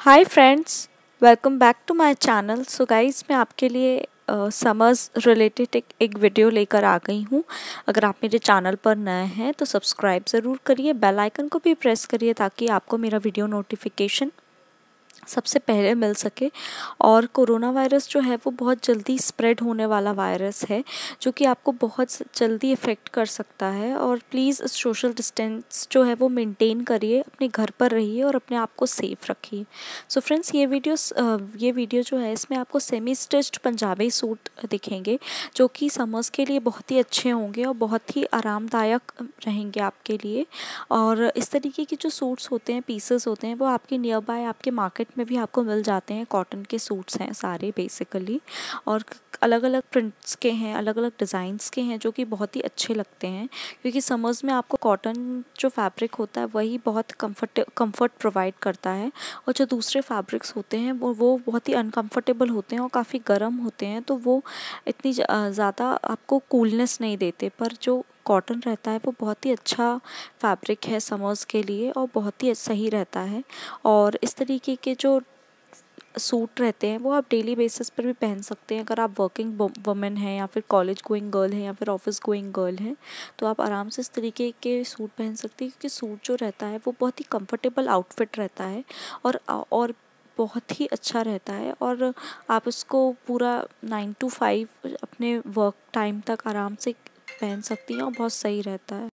hi friends welcome back to my channel so guys मैं आपके लिए समर्स uh, रिलेटेड एक एक वीडियो लेकर आ गई हूँ अगर आप मेरे चैनल पर नए हैं तो सब्सक्राइब ज़रूर करिए बेल आइकन को भी प्रेस करिए ताकि आपको मेरा वीडियो नोटिफिकेशन सबसे पहले मिल सके और कोरोना वायरस जो है वो बहुत जल्दी स्प्रेड होने वाला वायरस है जो कि आपको बहुत जल्दी इफ़ेक्ट कर सकता है और प्लीज़ सोशल डिस्टेंस जो है वो मेंटेन करिए अपने घर पर रहिए और अपने आप को सेफ रखिए सो फ्रेंड्स ये वीडियो ये वीडियो जो है इसमें आपको सेमी स्टिच्ड पंजाबी सूट दिखेंगे जो कि समर्स के लिए बहुत ही अच्छे होंगे और बहुत ही आरामदायक रहेंगे आपके लिए और इस तरीके के जो सूट्स होते हैं पीसेस होते हैं वो आपके नियर बाय आपके मार्केट मार्केट में भी आपको मिल जाते हैं कॉटन के सूट्स हैं सारे बेसिकली और अलग अलग प्रिंट्स के हैं अलग अलग डिज़ाइंस के हैं जो कि बहुत ही अच्छे लगते हैं क्योंकि समर्स में आपको कॉटन जो फैब्रिक होता है वही बहुत कम्फर्ट कम्फर्ट प्रोवाइड करता है और जो दूसरे फैब्रिक्स होते हैं वो वो बहुत ही अनकम्फर्टेबल होते हैं और काफ़ी गर्म होते हैं तो वो इतनी ज़्यादा आपको कूलनेस नहीं देते पर जो कॉटन रहता है वो बहुत ही अच्छा फैब्रिक है समर्स के लिए और बहुत ही सही रहता है और इस तरीके के जो सूट रहते हैं वो आप डेली बेसिस पर भी पहन सकते हैं अगर आप वर्किंग वुमेन हैं या फिर कॉलेज गोइंग गर्ल हैं या फिर ऑफिस गोइंग गर्ल हैं तो आप आराम से इस तरीके के सूट पहन सकते हैं क्योंकि सूट जो रहता है वो बहुत ही कंफर्टेबल आउटफिट रहता है और और बहुत ही अच्छा रहता है और आप इसको पूरा नाइन टू फाइव अपने वर्क टाइम तक आराम से पहन सकती हैं और बहुत सही रहता है